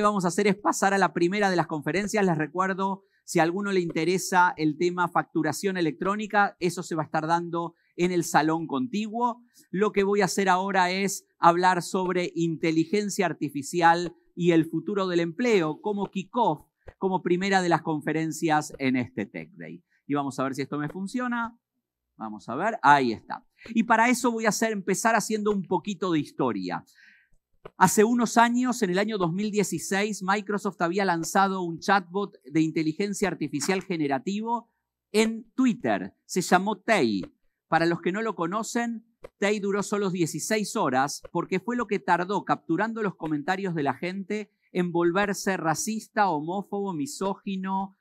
vamos a hacer es pasar a la primera de las conferencias. Les recuerdo, si a alguno le interesa el tema facturación electrónica, eso se va a estar dando en el salón contiguo. Lo que voy a hacer ahora es hablar sobre inteligencia artificial y el futuro del empleo como kickoff, como primera de las conferencias en este Tech Day. Y vamos a ver si esto me funciona. Vamos a ver, ahí está. Y para eso voy a hacer, empezar haciendo un poquito de historia. Hace unos años, en el año 2016, Microsoft había lanzado un chatbot de inteligencia artificial generativo en Twitter. Se llamó Tay. Para los que no lo conocen, Tay duró solo 16 horas porque fue lo que tardó capturando los comentarios de la gente en volverse racista, homófobo, misógino,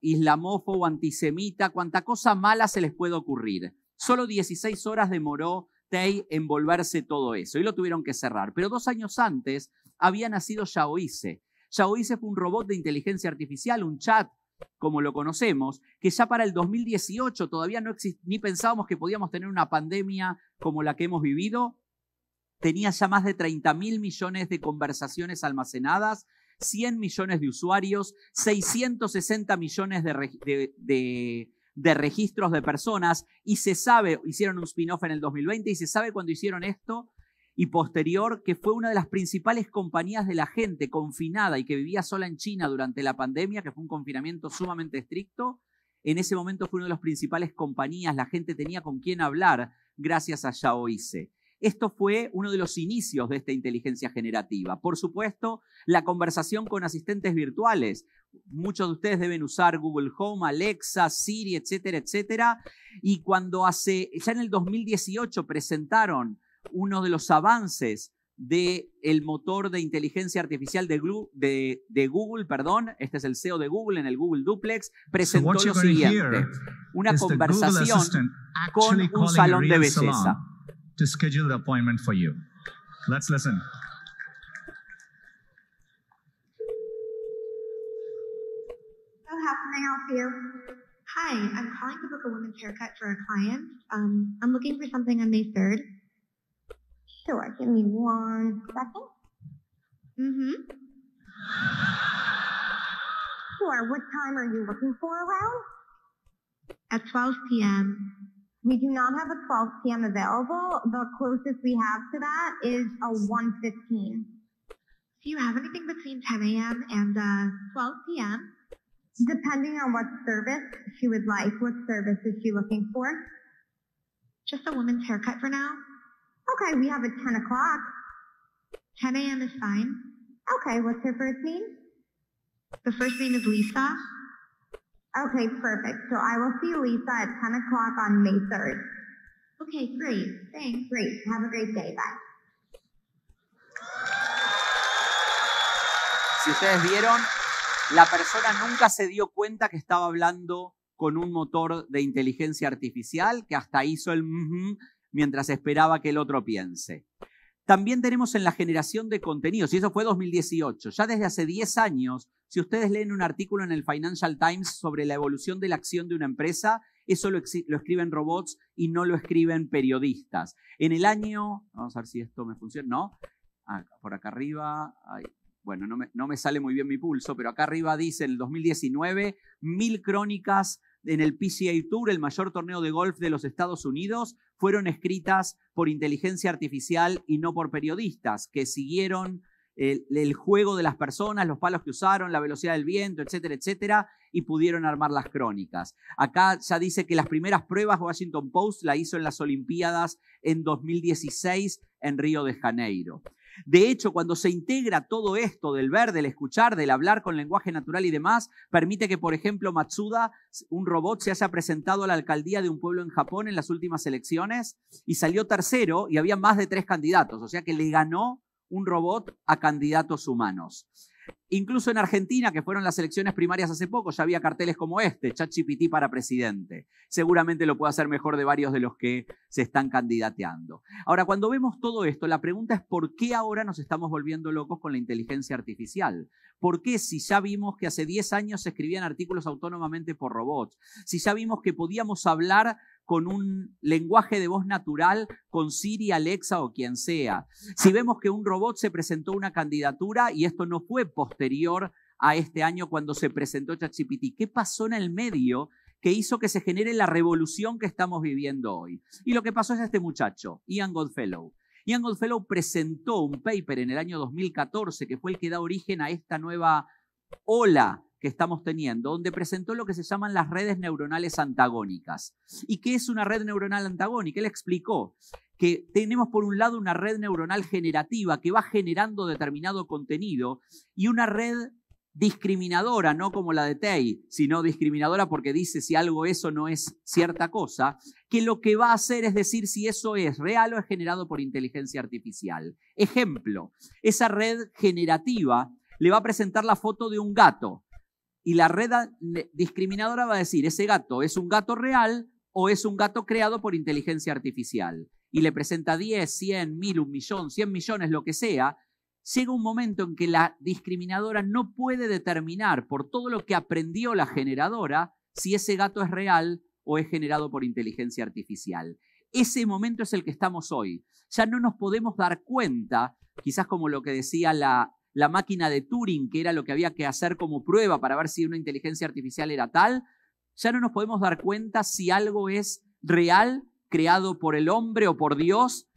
islamófobo, antisemita, Cuánta cosa mala se les puede ocurrir. Solo 16 horas demoró envolverse todo eso y lo tuvieron que cerrar. Pero dos años antes había nacido Yaoise. Yaoise fue un robot de inteligencia artificial, un chat como lo conocemos, que ya para el 2018 todavía no ni pensábamos que podíamos tener una pandemia como la que hemos vivido, tenía ya más de 30 mil millones de conversaciones almacenadas, 100 millones de usuarios, 660 millones de de registros de personas y se sabe, hicieron un spin-off en el 2020 y se sabe cuando hicieron esto y posterior que fue una de las principales compañías de la gente confinada y que vivía sola en China durante la pandemia, que fue un confinamiento sumamente estricto. En ese momento fue una de las principales compañías, la gente tenía con quién hablar gracias a Yaoise. Esto fue uno de los inicios de esta inteligencia generativa. Por supuesto, la conversación con asistentes virtuales muchos de ustedes deben usar Google Home, Alexa, Siri, etcétera, etcétera. Y cuando hace, ya en el 2018 presentaron uno de los avances del el motor de inteligencia artificial de, Google, perdón, este es el CEO de Google en el Google Duplex, presentó lo siguiente, una este conversación con un salón de belleza. I help you? Hi, I'm calling to book a woman's haircut for a client. Um, I'm looking for something on May 3rd. Sure, give me one second. Mm-hmm. Sure, what time are you looking for around? At 12 p.m. We do not have a 12 p.m. available. The closest we have to that is a 1.15. Do you have anything between 10 a.m. and uh, 12 p.m.? Depending on what service she would like, what service is she looking for? Just a woman's haircut for now. Okay, we have a 10 o'clock. 10 a.m. is fine. Okay, what's her first name? The first name is Lisa. Okay, perfect. So I will see Lisa at 10 o'clock on May 3rd. Okay, great. Thanks. Great. Have a great day. Bye. Si ustedes vieron, la persona nunca se dio cuenta que estaba hablando con un motor de inteligencia artificial que hasta hizo el mientras esperaba que el otro piense. También tenemos en la generación de contenidos, y eso fue 2018, ya desde hace 10 años, si ustedes leen un artículo en el Financial Times sobre la evolución de la acción de una empresa, eso lo, escriben robots y no lo escriben periodistas. En el año, vamos a ver si esto me funciona, ¿no? Ah, por acá arriba, bueno, no me, sale muy bien mi pulso, pero acá arriba dice en el 2019, mil crónicas en el PCA Tour, el mayor torneo de golf de los Estados Unidos, fueron escritas por inteligencia artificial y no por periodistas, que siguieron el, el juego de las personas, los palos que usaron, la velocidad del viento, etcétera, etcétera, y pudieron armar las crónicas. Acá ya dice que las primeras pruebas Washington Post la hizo en las Olimpiadas en 2016 en Río de Janeiro. De hecho, cuando se integra todo esto del ver, del escuchar, del hablar con lenguaje natural y demás, permite que, por ejemplo, Matsuda, un robot, se haya presentado a la alcaldía de un pueblo en Japón en las últimas elecciones y salió tercero y había más de tres candidatos, o sea que le ganó un robot a candidatos humanos. Incluso en Argentina, que fueron las elecciones primarias hace poco, ya había carteles como este, ChatGPT para presidente. Seguramente lo puede hacer mejor de varios de los que se están candidateando. Ahora, cuando vemos todo esto, la pregunta es por qué ahora nos estamos volviendo locos con la inteligencia artificial. ¿Por qué si ya vimos que hace 10 años se escribían artículos autónomamente por robots? Si ya vimos que podíamos hablar con un lenguaje de voz natural con Siri, Alexa o quien sea. Si vemos que un robot se presentó una candidatura y esto no fue posterior a este año cuando se presentó ChatGPT, ¿qué pasó en el medio que hizo que se genere la revolución que estamos viviendo hoy? Y lo que pasó es este muchacho, Ian Godfellow. Ian Godfellow presentó un paper en el año 2014 que fue el que da origen a esta nueva ola que estamos teniendo, donde presentó lo que se llaman las redes neuronales antagónicas. ¿Y qué es una red neuronal antagónica? Él explicó que tenemos por un lado una red neuronal generativa que va generando determinado contenido y una red discriminadora, no como la de Tei, sino discriminadora porque dice si algo eso no es cierta cosa, que lo que va a hacer es decir si eso es real o es generado por inteligencia artificial. Ejemplo, esa red generativa le va a presentar la foto de un gato y la red discriminadora va a decir, ese gato es un gato real o es un gato creado por inteligencia artificial. Y le presenta 10, 100, 1000, un millón, 100 millones, lo que sea. Llega un momento en que la discriminadora no puede determinar por todo lo que aprendió la generadora si ese gato es real o es generado por inteligencia artificial. Ese momento es el que estamos hoy. Ya no nos podemos dar cuenta, quizás como lo que decía la la máquina de Turing, que era lo que había que hacer como prueba para ver si una inteligencia artificial era tal, ya no nos podemos dar cuenta si algo es real, creado por el hombre o por Dios,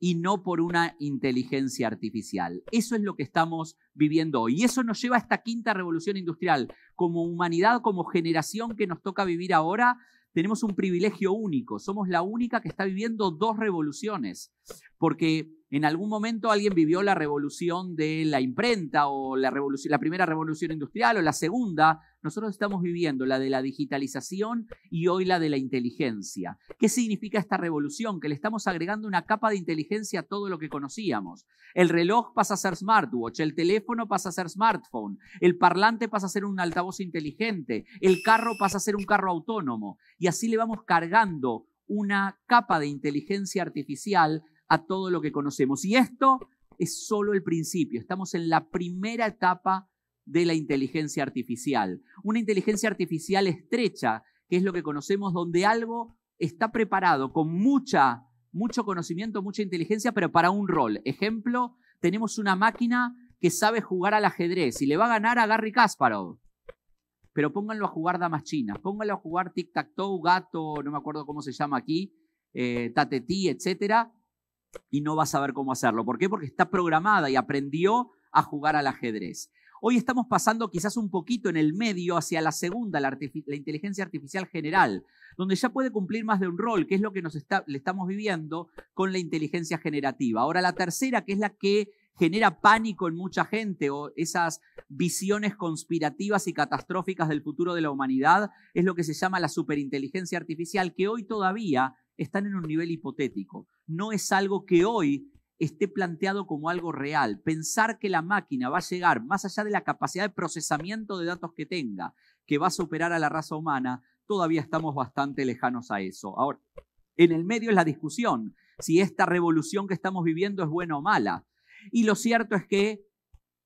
y no por una inteligencia artificial. Eso es lo que estamos viviendo hoy. Y eso nos lleva a esta quinta revolución industrial. Como humanidad, como generación que nos toca vivir ahora, tenemos un privilegio único. Somos la única que está viviendo dos revoluciones, porque en algún momento alguien vivió la revolución de la imprenta o la, primera revolución industrial o la segunda. Nosotros estamos viviendo la de la digitalización y hoy la de la inteligencia. ¿Qué significa esta revolución? Que le estamos agregando una capa de inteligencia a todo lo que conocíamos. El reloj pasa a ser smartwatch, el teléfono pasa a ser smartphone, el parlante pasa a ser un altavoz inteligente, el carro pasa a ser un carro autónomo. Y así le vamos cargando una capa de inteligencia artificial a todo lo que conocemos. Y esto es solo el principio. Estamos en la primera etapa de la inteligencia artificial. Una inteligencia artificial estrecha, que es lo que conocemos, donde algo está preparado con mucha, mucho conocimiento, mucha inteligencia, pero para un rol. Ejemplo, tenemos una máquina que sabe jugar al ajedrez y le va a ganar a Garry Kasparov. Pero pónganlo a jugar damas chinas, pónganlo a jugar tic-tac-toe, gato, no me acuerdo cómo se llama aquí, eh, tatetí, etcétera, y no va a saber cómo hacerlo. ¿Por qué? Porque está programada y aprendió a jugar al ajedrez. Hoy estamos pasando quizás un poquito en el medio hacia la segunda, la, inteligencia artificial general, donde ya puede cumplir más de un rol, que es lo que nos le estamos viviendo con la inteligencia generativa. Ahora la tercera, que es la que genera pánico en mucha gente o esas visiones conspirativas y catastróficas del futuro de la humanidad, es lo que se llama la superinteligencia artificial, que hoy todavía están en un nivel hipotético. No es algo que hoy esté planteado como algo real. Pensar que la máquina va a llegar más allá de la capacidad de procesamiento de datos que tenga, que va a superar a la raza humana, todavía estamos bastante lejanos a eso. Ahora, en el medio es la discusión si esta revolución que estamos viviendo es buena o mala. Y lo cierto es que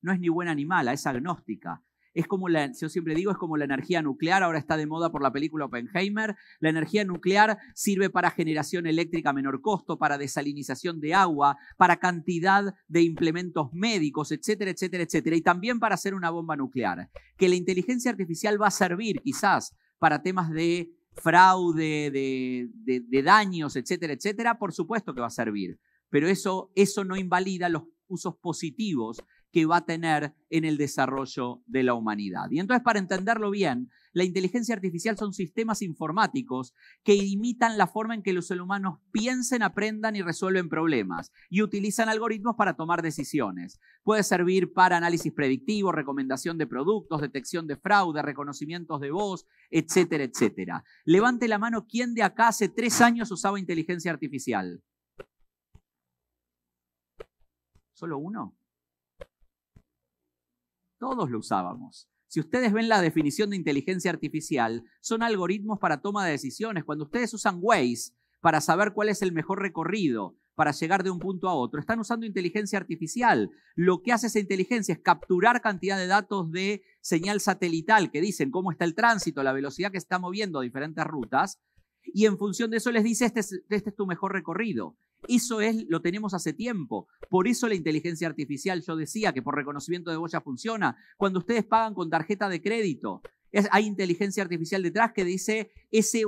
no es ni buena ni mala, es agnóstica. Es como la, yo siempre digo, es como la energía nuclear, ahora está de moda por la película Oppenheimer. La energía nuclear sirve para generación eléctrica a menor costo, para desalinización de agua, para cantidad de implementos médicos, etcétera, etcétera, etcétera. Y también para hacer una bomba nuclear. Que la inteligencia artificial va a servir quizás para temas de fraude, de, daños, etcétera, etcétera, por supuesto que va a servir. Pero eso, eso no invalida los usos positivos que va a tener en el desarrollo de la humanidad. Y entonces, para entenderlo bien, la inteligencia artificial son sistemas informáticos que imitan la forma en que los seres humanos piensen, aprendan y resuelven problemas y utilizan algoritmos para tomar decisiones. Puede servir para análisis predictivo, recomendación de productos, detección de fraude, reconocimientos de voz, etcétera, etcétera. Levante la mano quien de acá hace tres años usaba inteligencia artificial. ¿Solo uno? Todos lo usábamos. Si ustedes ven la definición de inteligencia artificial, son algoritmos para toma de decisiones. Cuando ustedes usan Waze para saber cuál es el mejor recorrido para llegar de un punto a otro, están usando inteligencia artificial. Lo que hace esa inteligencia es capturar cantidad de datos de señal satelital que dicen cómo está el tránsito, la velocidad que está moviendo a diferentes rutas, y en función de eso les dice, este es, este es tu mejor recorrido. Eso es, lo tenemos hace tiempo. Por eso la inteligencia artificial, yo decía que por reconocimiento de voz ya funciona. Cuando ustedes pagan con tarjeta de crédito, hay inteligencia artificial detrás que dice ese,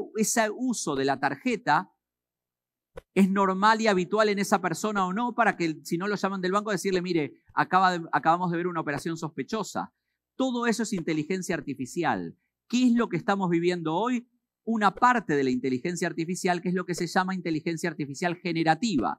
uso de la tarjeta es normal y habitual en esa persona o no, para que si no lo llaman del banco decirle, mire, acabamos de ver una operación sospechosa. Todo eso es inteligencia artificial. ¿Qué es lo que estamos viviendo hoy? una parte de la inteligencia artificial que es lo que se llama inteligencia artificial generativa.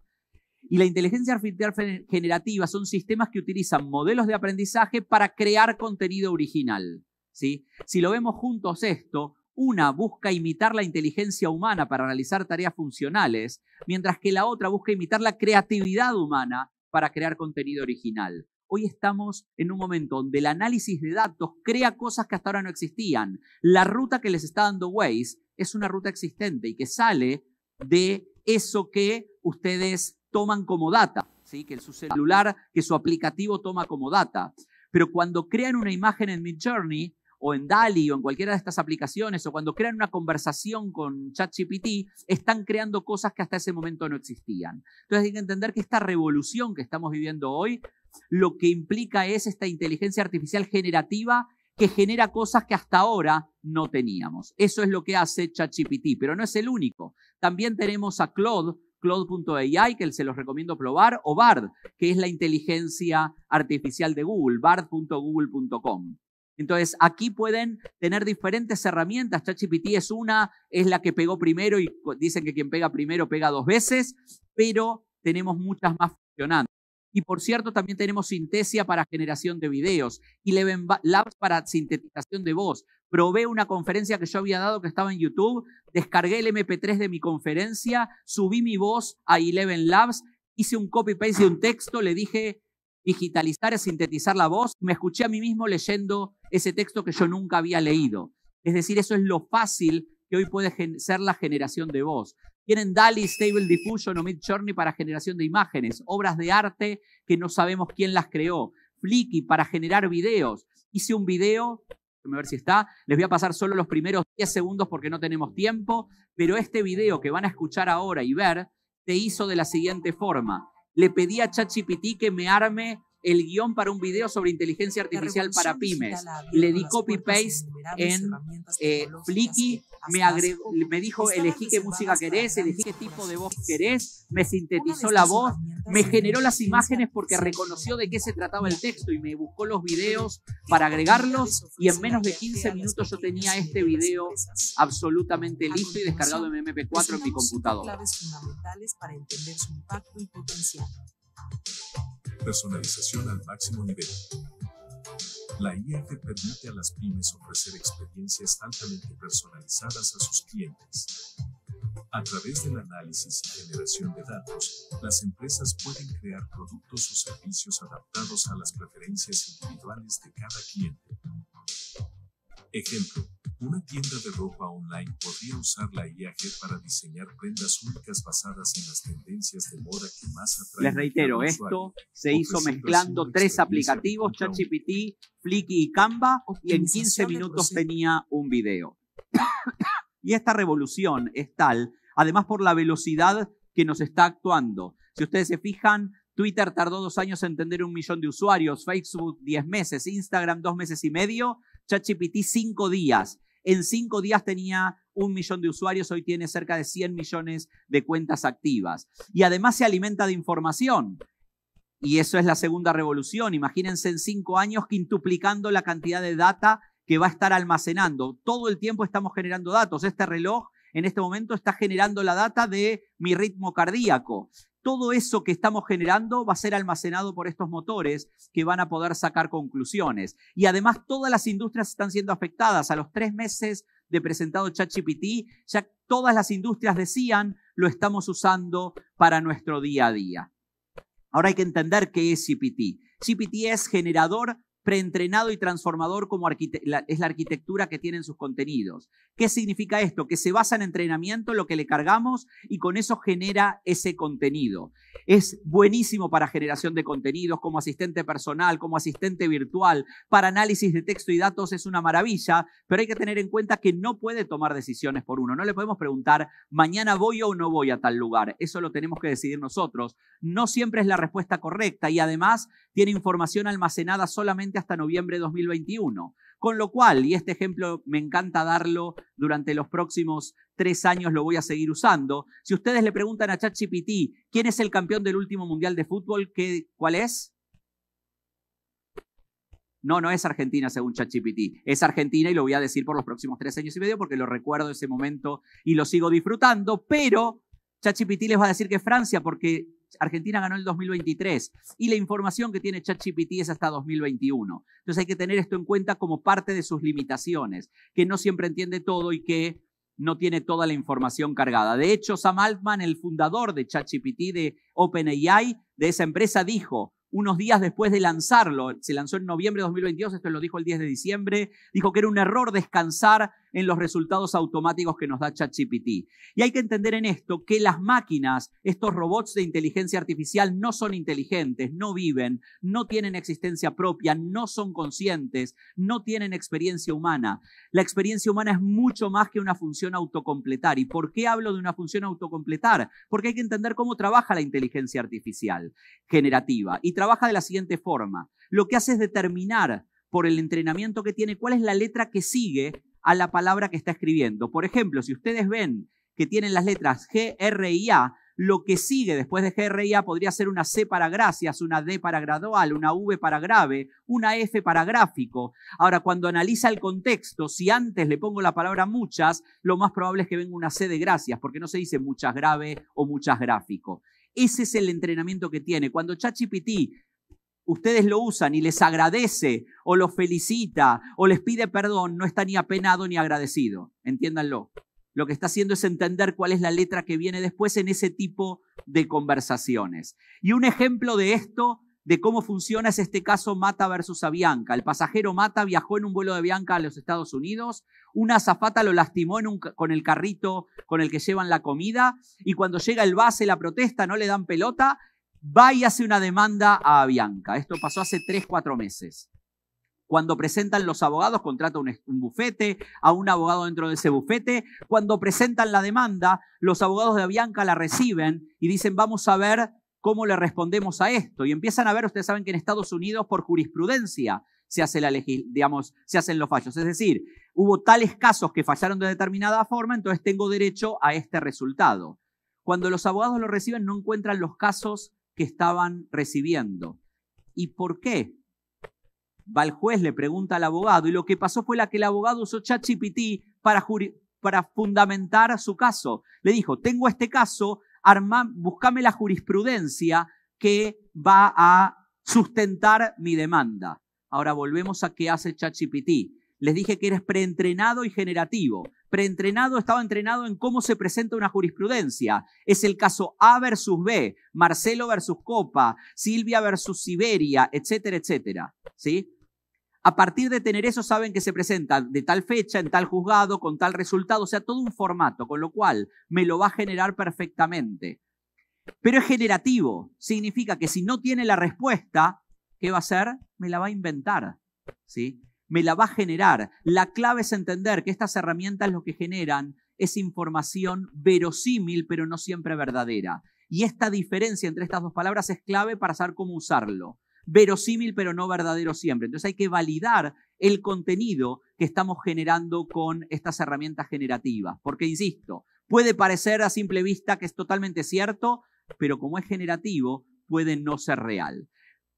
Y la inteligencia artificial generativa son sistemas que utilizan modelos de aprendizaje para crear contenido original. ¿sí? Si lo vemos juntos esto, una busca imitar la inteligencia humana para realizar tareas funcionales, mientras que la otra busca imitar la creatividad humana para crear contenido original. Hoy estamos en un momento donde el análisis de datos crea cosas que hasta ahora no existían. La ruta que les está dando Waze es una ruta existente y que sale de eso que ustedes toman como data, ¿sí? que su celular, que su aplicativo toma como data. Pero cuando crean una imagen en Midjourney o en DALI o en cualquiera de estas aplicaciones o cuando crean una conversación con ChatGPT, están creando cosas que hasta ese momento no existían. Entonces hay que entender que esta revolución que estamos viviendo hoy lo que implica es esta inteligencia artificial generativa que genera cosas que hasta ahora no teníamos. Eso es lo que hace ChatGPT, pero no es el único. También tenemos a Claude, Claude.ai, que se los recomiendo probar, o Bard, que es la inteligencia artificial de Google, bard.google.com. Entonces, aquí pueden tener diferentes herramientas. ChatGPT es una, es la que pegó primero y dicen que quien pega primero pega dos veces, pero tenemos muchas más funcionando. Y por cierto, también tenemos Sintesia para generación de videos y Labs para sintetización de voz. Probé una conferencia que yo había dado que estaba en YouTube, descargué el MP3 de mi conferencia, subí mi voz a Eleven Labs, hice un copy-paste de un texto, le dije digitalizar es sintetizar la voz, me escuché a mí mismo leyendo ese texto que yo nunca había leído. Es decir, eso es lo fácil que hoy puede ser la generación de voz. Tienen DALI, Stable Diffusion o Mid Journey para generación de imágenes, obras de arte que no sabemos quién las creó, Flicky para generar videos. Hice un video, a ver si está, les voy a pasar solo los primeros 10 segundos porque no tenemos tiempo, pero este video que van a escuchar ahora y ver, te hizo de la siguiente forma. Le pedí a ChatGPT que me arme el guión para un video sobre inteligencia artificial para pymes. Le di copy-paste en eh, Flicky, me, agregó, me dijo, elegí qué música querés, elegí qué tipo de voz querés, me sintetizó la voz, me generó las imágenes porque reconoció de qué se trataba el texto y me buscó los videos para agregarlos y en menos de 15 minutos yo tenía este video absolutamente listo y descargado en MP4 en mi computadora. entender Personalización al máximo nivel. La IF permite a las pymes ofrecer experiencias altamente personalizadas a sus clientes. A través del análisis y generación de datos, las empresas pueden crear productos o servicios adaptados a las preferencias individuales de cada cliente. Ejemplo, una tienda de ropa online podría usar la IAG para diseñar prendas únicas basadas en las tendencias de moda que más atraen. Les reitero, esto se hizo mezclando tres aplicativos, ChatGPT, Flicky y Canva, y en 15 minutos tenía un video. y esta revolución es tal, además por la velocidad que nos está actuando. Si ustedes se fijan, Twitter tardó dos años en tener un millón de usuarios, Facebook diez meses, Instagram dos meses y medio, ChatGPT cinco días. En cinco días tenía un millón de usuarios, hoy tiene cerca de 100 millones de cuentas activas. Y además se alimenta de información. Y eso es la segunda revolución. Imagínense en cinco años quintuplicando la cantidad de data que va a estar almacenando. Todo el tiempo estamos generando datos. Este reloj en este momento está generando la data de mi ritmo cardíaco todo eso que estamos generando va a ser almacenado por estos motores que van a poder sacar conclusiones. Y además todas las industrias están siendo afectadas. A los tres meses de presentado ChatGPT, ya todas las industrias decían, lo estamos usando para nuestro día a día. Ahora hay que entender qué es GPT. GPT es generador preentrenado y transformador como es la arquitectura que tienen sus contenidos. ¿Qué significa esto? Que se basa en entrenamiento, lo que le cargamos, y con eso genera ese contenido. Es buenísimo para generación de contenidos, como asistente personal, como asistente virtual, para análisis de texto y datos es una maravilla, pero hay que tener en cuenta que no puede tomar decisiones por uno. No le podemos preguntar, mañana voy o no voy a tal lugar. Eso lo tenemos que decidir nosotros. No siempre es la respuesta correcta y además tiene información almacenada solamente hasta noviembre de 2021. Con lo cual, y este ejemplo me encanta darlo durante los próximos tres años, lo voy a seguir usando. Si ustedes le preguntan a ChatGPT, ¿quién es el campeón del último mundial de fútbol? ¿Cuál es? No, no es Argentina según ChatGPT. Es Argentina y lo voy a decir por los próximos tres años y medio porque lo recuerdo ese momento y lo sigo disfrutando, pero ChatGPT les va a decir que Francia porque Argentina ganó el 2023 y la información que tiene ChatGPT es hasta 2021. Entonces hay que tener esto en cuenta como parte de sus limitaciones, que no siempre entiende todo y que no tiene toda la información cargada. De hecho, Sam Altman, el fundador de ChatGPT, de OpenAI, de esa empresa, dijo unos días después de lanzarlo, se lanzó en noviembre de 2022, esto lo dijo el 10 de diciembre, dijo que era un error descansar en los resultados automáticos que nos da ChatGPT. Y hay que entender en esto que las máquinas, estos robots de inteligencia artificial, no son inteligentes, no viven, no tienen existencia propia, no son conscientes, no tienen experiencia humana. La experiencia humana es mucho más que una función autocompletar. ¿Y por qué hablo de una función autocompletar? Porque hay que entender cómo trabaja la inteligencia artificial generativa. Y trabaja de la siguiente forma. Lo que hace es determinar por el entrenamiento que tiene, cuál es la letra que sigue a la palabra que está escribiendo. Por ejemplo, si ustedes ven que tienen las letras G, R y A, lo que sigue después de G, R y A podría ser una C para gracias, una D para gradual, una V para grave, una F para gráfico. Ahora, cuando analiza el contexto, si antes le pongo la palabra muchas, lo más probable es que venga una C de gracias, porque no se dice muchas grave o muchas gráfico. Ese es el entrenamiento que tiene. Cuando Chachipiti ustedes lo usan y les agradece o los felicita o les pide perdón, no está ni apenado ni agradecido. Entiéndanlo. Lo que está haciendo es entender cuál es la letra que viene después en ese tipo de conversaciones. Y un ejemplo de esto, de cómo funciona, es este caso Mata versus Avianca. El pasajero Mata viajó en un vuelo de Avianca a los Estados Unidos. Una azafata lo lastimó con el carrito con el que llevan la comida. Y cuando llega el base, la protesta, no le dan pelota va y hace una demanda a Avianca. Esto pasó hace tres cuatro meses. Cuando presentan los abogados, contrata un, bufete, a un abogado dentro de ese bufete. Cuando presentan la demanda, los abogados de Avianca la reciben y dicen, vamos a ver cómo le respondemos a esto. Y empiezan a ver, ustedes saben que en Estados Unidos, por jurisprudencia, se, hace la digamos, se hacen los fallos. Es decir, hubo tales casos que fallaron de determinada forma, entonces tengo derecho a este resultado. Cuando los abogados lo reciben, no encuentran los casos que estaban recibiendo. ¿Y por qué? Va el juez, le pregunta al abogado, y lo que pasó fue la que el abogado usó chachipiti para, para fundamentar su caso. Le dijo, tengo este caso, buscame la jurisprudencia que va a sustentar mi demanda. Ahora volvemos a qué hace chachipiti les dije que eres preentrenado y generativo. Preentrenado estaba entrenado en cómo se presenta una jurisprudencia. Es el caso A versus B, Marcelo versus Copa, Silvia versus Siberia, etcétera, etcétera. ¿Sí? A partir de tener eso, saben que se presenta de tal fecha, en tal juzgado, con tal resultado, o sea, todo un formato, con lo cual me lo va a generar perfectamente. Pero es generativo, significa que si no tiene la respuesta, ¿qué va a hacer? Me la va a inventar. ¿sí? me la va a generar. La clave es entender que estas herramientas lo que generan es información verosímil, pero no siempre verdadera. Y esta diferencia entre estas dos palabras es clave para saber cómo usarlo. Verosímil, pero no verdadero siempre. Entonces hay que validar el contenido que estamos generando con estas herramientas generativas. Porque, insisto, puede parecer a simple vista que es totalmente cierto, pero como es generativo, puede no ser real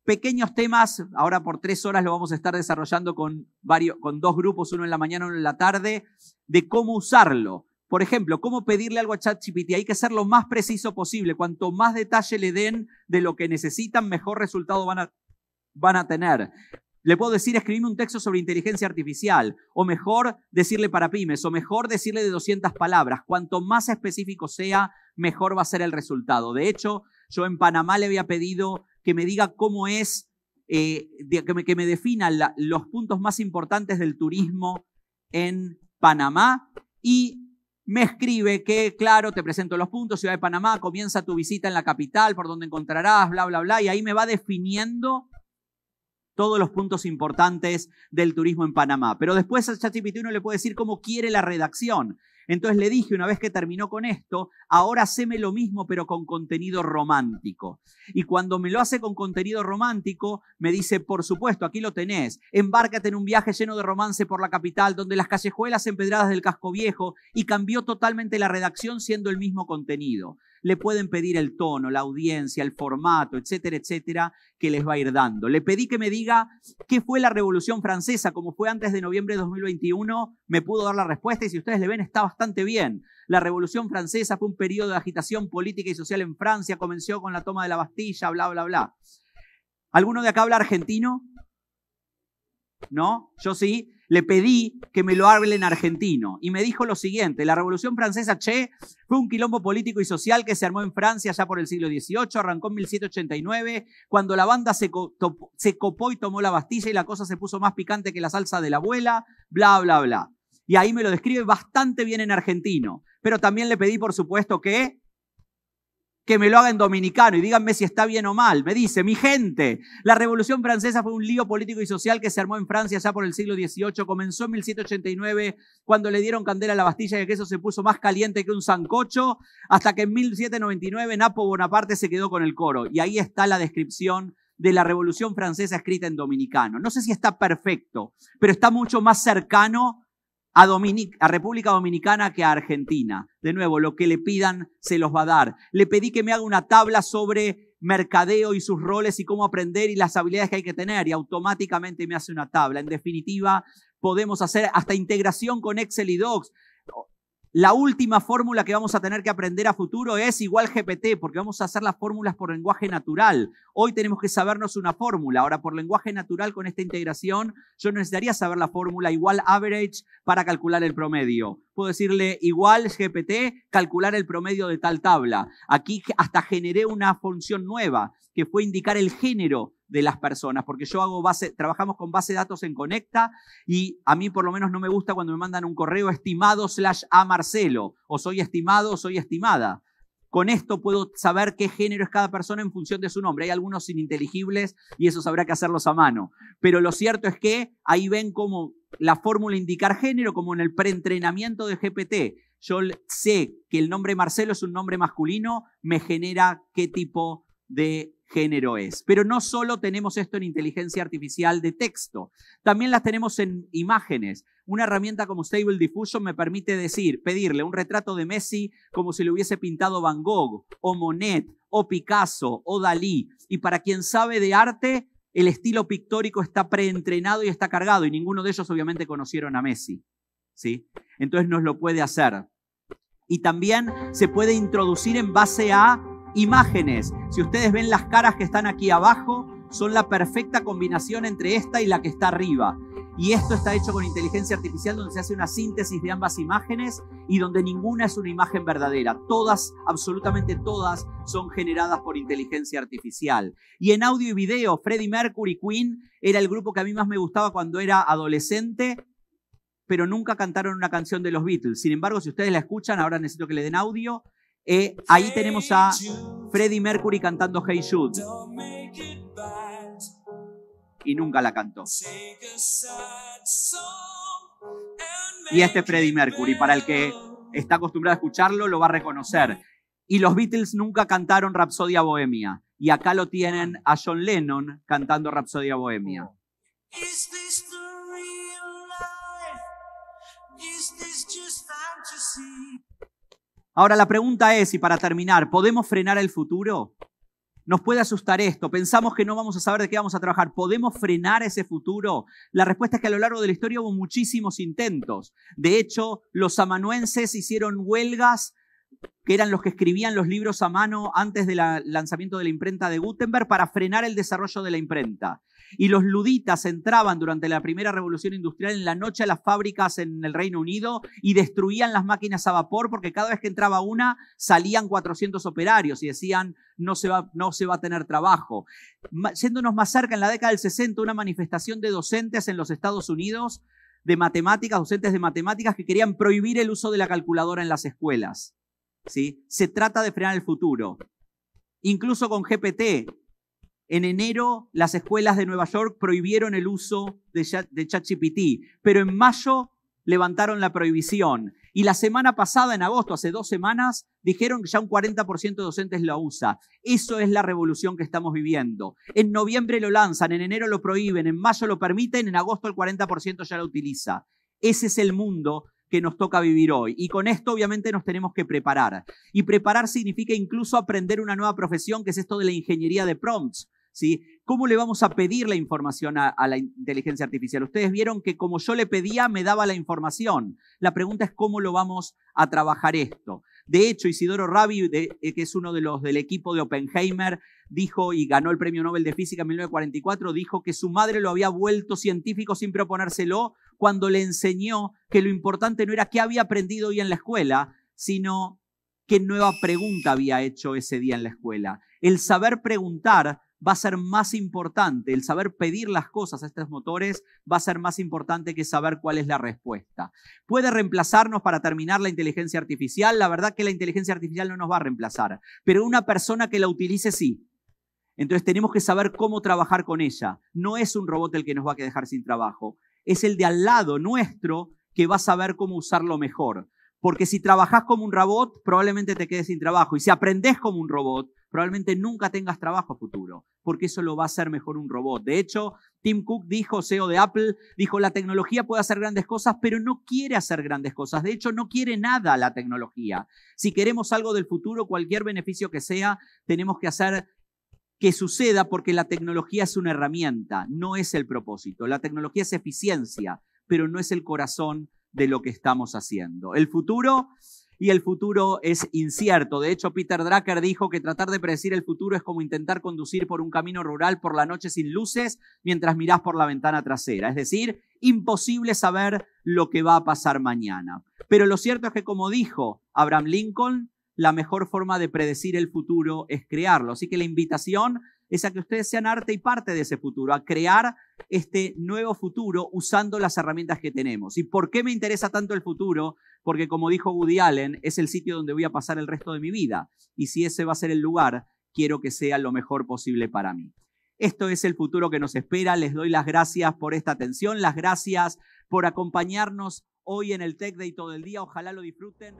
pequeños temas. Ahora por tres horas lo vamos a estar desarrollando con, varios, con dos grupos, uno en la mañana, y uno en la tarde, de cómo usarlo. Por ejemplo, cómo pedirle algo a ChatGPT. Hay que ser lo más preciso posible. Cuanto más detalle le den de lo que necesitan, mejor resultado van a, van a tener. Le puedo decir, escribirme un texto sobre inteligencia artificial, o mejor decirle para pymes, o mejor decirle de 200 palabras. Cuanto más específico sea, mejor va a ser el resultado. De hecho, yo en Panamá le había pedido que me diga cómo es, eh, que, me, defina los puntos más importantes del turismo en Panamá. Y me escribe que, claro, te presento los puntos, Ciudad de Panamá, comienza tu visita en la capital, por donde encontrarás, bla, bla, bla, y ahí me va definiendo todos los puntos importantes del turismo en Panamá. Pero después a ChatGPT uno le puede decir cómo quiere la redacción. Entonces le dije, una vez que terminó con esto, ahora haceme lo mismo, pero con contenido romántico. Y cuando me lo hace con contenido romántico, me dice, por supuesto, aquí lo tenés. Embárcate en un viaje lleno de romance por la capital, donde las callejuelas empedradas del casco viejo, y cambió totalmente la redacción siendo el mismo contenido le pueden pedir el tono, la audiencia, el formato, etcétera, etcétera, que les va a ir dando. Le pedí que me diga qué fue la Revolución Francesa, como fue antes de noviembre de 2021, me pudo dar la respuesta y si ustedes le ven está bastante bien. La Revolución Francesa fue un periodo de agitación política y social en Francia, comenzó con la toma de la Bastilla, bla, bla, bla. ¿Alguno de acá habla argentino? ¿no? Yo sí, le pedí que me lo hable en argentino. Y me dijo lo siguiente, la Revolución Francesa, che, fue un quilombo político y social que se armó en Francia ya por el siglo XVIII, arrancó en 1789, cuando la banda se, se copó y tomó la Bastilla y la cosa se puso más picante que la salsa de la abuela, bla, bla, bla. Y ahí me lo describe bastante bien en argentino. Pero también le pedí, por supuesto, que que me lo haga en dominicano y díganme si está bien o mal. Me dice, mi gente, la Revolución Francesa fue un lío político y social que se armó en Francia ya por el siglo XVIII. Comenzó en 1789 cuando le dieron candela a la Bastilla y que eso se puso más caliente que un zancocho, hasta que en 1799 Napo Bonaparte se quedó con el coro. Y ahí está la descripción de la Revolución Francesa escrita en dominicano. No sé si está perfecto, pero está mucho más cercano a, República Dominicana que a Argentina. De nuevo, lo que le pidan se los va a dar. Le pedí que me haga una tabla sobre mercadeo y sus roles y cómo aprender y las habilidades que hay que tener y automáticamente me hace una tabla. En definitiva, podemos hacer hasta integración con Excel y Docs. La última fórmula que vamos a tener que aprender a futuro es igual GPT, porque vamos a hacer las fórmulas por lenguaje natural. Hoy tenemos que sabernos una fórmula. Ahora, por lenguaje natural, con esta integración, yo necesitaría saber la fórmula igual average para calcular el promedio. Puedo decirle igual GPT, calcular el promedio de tal tabla. Aquí hasta generé una función nueva, que fue indicar el género de las personas, porque yo hago base, trabajamos con base de datos en Conecta y a mí por lo menos no me gusta cuando me mandan un correo estimado slash a Marcelo, o soy estimado o soy estimada. Con esto puedo saber qué género es cada persona en función de su nombre. Hay algunos ininteligibles y eso habrá que hacerlos a mano. Pero lo cierto es que ahí ven como la fórmula indicar género, como en el preentrenamiento de GPT. Yo sé que el nombre Marcelo es un nombre masculino, me genera qué tipo de género es. Pero no solo tenemos esto en inteligencia artificial de texto, también las tenemos en imágenes. Una herramienta como Stable Diffusion me permite decir, pedirle un retrato de Messi como si lo hubiese pintado Van Gogh, o Monet, o Picasso, o Dalí. Y para quien sabe de arte, el estilo pictórico está preentrenado y está cargado, y ninguno de ellos obviamente conocieron a Messi. ¿sí? Entonces nos lo puede hacer. Y también se puede introducir en base a imágenes. Si ustedes ven las caras que están aquí abajo, son la perfecta combinación entre esta y la que está arriba. Y esto está hecho con inteligencia artificial donde se hace una síntesis de ambas imágenes y donde ninguna es una imagen verdadera. Todas, absolutamente todas, son generadas por inteligencia artificial. Y en audio y video, Freddie Mercury Queen era el grupo que a mí más me gustaba cuando era adolescente, pero nunca cantaron una canción de los Beatles. Sin embargo, si ustedes la escuchan, ahora necesito que le den audio, eh, ahí tenemos a Freddie Mercury cantando Hey Jude. Y nunca la cantó. Y este Freddie Mercury, para el que está acostumbrado a escucharlo, lo va a reconocer. Y los Beatles nunca cantaron Rapsodia Bohemia. Y acá lo tienen a John Lennon cantando Rapsodia Bohemia. Ahora la pregunta es, y para terminar, ¿podemos frenar el futuro? Nos puede asustar esto, pensamos que no vamos a saber de qué vamos a trabajar, ¿podemos frenar ese futuro? La respuesta es que a lo largo de la historia hubo muchísimos intentos. De hecho, los amanuenses hicieron huelgas que eran los que escribían los libros a mano antes del lanzamiento de la imprenta de Gutenberg, para frenar el desarrollo de la imprenta y los luditas entraban durante la primera revolución industrial en la noche a las fábricas en el Reino Unido y destruían las máquinas a vapor porque cada vez que entraba una salían 400 operarios y decían no se va, no se va a tener trabajo. Yéndonos más cerca, en la década del 60, una manifestación de docentes en los Estados Unidos de matemáticas, docentes de matemáticas que querían prohibir el uso de la calculadora en las escuelas. ¿sí? Se trata de frenar el futuro. Incluso con GPT, en enero las escuelas de Nueva York prohibieron el uso de, ChatGPT, pero en mayo levantaron la prohibición. Y la semana pasada, en agosto, hace dos semanas, dijeron que ya un 40% de docentes lo usa. Eso es la revolución que estamos viviendo. En noviembre lo lanzan, en enero lo prohíben, en mayo lo permiten, en agosto el 40% ya lo utiliza. Ese es el mundo que nos toca vivir hoy. Y con esto obviamente nos tenemos que preparar. Y preparar significa incluso aprender una nueva profesión, que es esto de la ingeniería de prompts ¿sí? ¿Cómo le vamos a pedir la información a, la inteligencia artificial? Ustedes vieron que como yo le pedía, me daba la información. La pregunta es cómo lo vamos a trabajar esto. De hecho, Isidoro Rabi, eh, que es uno de los del equipo de Oppenheimer, dijo y ganó el Premio Nobel de Física en 1944, dijo que su madre lo había vuelto científico sin proponérselo cuando le enseñó que lo importante no era qué había aprendido hoy en la escuela, sino qué nueva pregunta había hecho ese día en la escuela. El saber preguntar va a ser más importante, el saber pedir las cosas a estos motores va a ser más importante que saber cuál es la respuesta. ¿Puede reemplazarnos para terminar la inteligencia artificial? La verdad que la inteligencia artificial no nos va a reemplazar, pero una persona que la utilice sí. Entonces tenemos que saber cómo trabajar con ella. No es un robot el que nos va a dejar sin trabajo, es el de al lado nuestro que va a saber cómo usarlo mejor. Porque si trabajás como un robot, probablemente te quedes sin trabajo. Y si aprendes como un robot, probablemente nunca tengas trabajo futuro, porque eso lo va a hacer mejor un robot. De hecho, Tim Cook dijo, CEO de Apple, dijo, la tecnología puede hacer grandes cosas, pero no quiere hacer grandes cosas. De hecho, no quiere nada la tecnología. Si queremos algo del futuro, cualquier beneficio que sea, tenemos que hacer que suceda porque la tecnología es una herramienta, no es el propósito. La tecnología es eficiencia, pero no es el corazón de lo que estamos haciendo. El futuro y el futuro es incierto. De hecho, Peter Drucker dijo que tratar de predecir el futuro es como intentar conducir por un camino rural por la noche sin luces mientras mirás por la ventana trasera. Es decir, imposible saber lo que va a pasar mañana. Pero lo cierto es que, como dijo Abraham Lincoln, la mejor forma de predecir el futuro es crearlo. Así que la invitación es a que ustedes sean arte y parte de ese futuro, a crear este nuevo futuro usando las herramientas que tenemos. ¿Y por qué me interesa tanto el futuro? porque como dijo Woody Allen, es el sitio donde voy a pasar el resto de mi vida. Y si ese va a ser el lugar, quiero que sea lo mejor posible para mí. Esto es el futuro que nos espera. Les doy las gracias por esta atención, las gracias por acompañarnos hoy en el Tech Day todo el día. Ojalá lo disfruten.